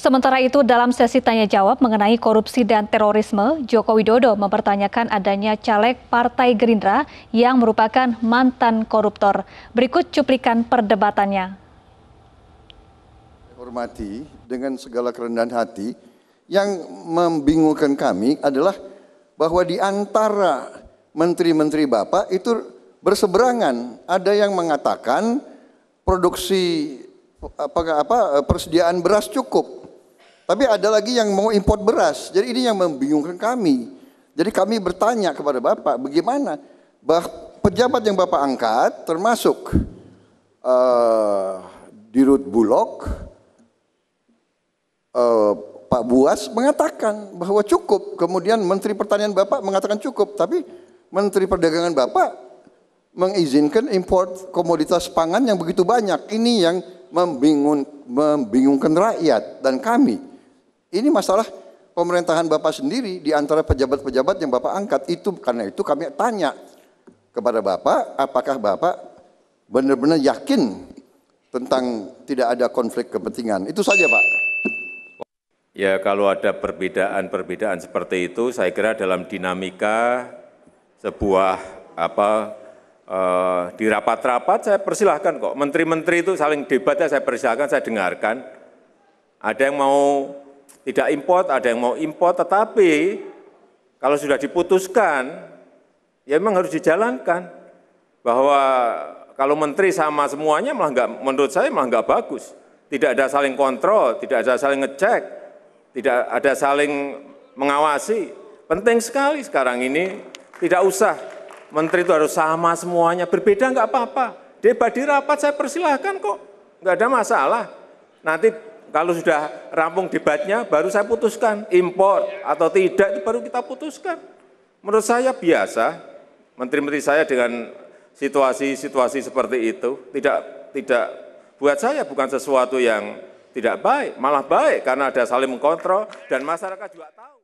Sementara itu, dalam sesi tanya jawab mengenai korupsi dan terorisme, Joko Widodo mempertanyakan adanya caleg Partai Gerindra yang merupakan mantan koruptor. Berikut cuplikan perdebatannya. Hormati dengan segala kerendahan hati, yang membingungkan kami adalah bahwa di antara menteri-menteri Bapak itu berseberangan. Ada yang mengatakan produksi apa, apa persediaan beras cukup tapi ada lagi yang mau import beras. Jadi ini yang membingungkan kami. Jadi kami bertanya kepada Bapak, bagaimana bah, pejabat yang Bapak angkat termasuk uh, Dirut Bulog, uh, Pak Buas mengatakan bahwa cukup. Kemudian Menteri Pertanian Bapak mengatakan cukup. Tapi Menteri Perdagangan Bapak mengizinkan import komoditas pangan yang begitu banyak. Ini yang membingung, membingungkan rakyat dan kami. Ini masalah pemerintahan Bapak sendiri di antara pejabat-pejabat yang Bapak angkat itu karena itu kami tanya kepada Bapak apakah Bapak benar-benar yakin tentang tidak ada konflik kepentingan. Itu saja Pak. Ya kalau ada perbedaan-perbedaan seperti itu saya kira dalam dinamika sebuah apa eh, di rapat-rapat saya persilahkan kok. Menteri-menteri itu saling debatnya saya persilahkan, saya dengarkan. Ada yang mau tidak import, ada yang mau import, tetapi kalau sudah diputuskan, ya memang harus dijalankan. Bahwa kalau menteri sama semuanya, malah enggak, menurut saya malah enggak bagus. Tidak ada saling kontrol, tidak ada saling ngecek, tidak ada saling mengawasi. Penting sekali sekarang ini, tidak usah menteri itu harus sama semuanya, berbeda enggak apa-apa. Debat di rapat saya persilahkan kok, enggak ada masalah. Nanti kalau sudah rampung debatnya, baru saya putuskan impor atau tidak itu baru kita putuskan. Menurut saya biasa, menteri-menteri saya dengan situasi-situasi seperti itu tidak tidak buat saya bukan sesuatu yang tidak baik, malah baik karena ada saling mengkontrol dan masyarakat juga tahu.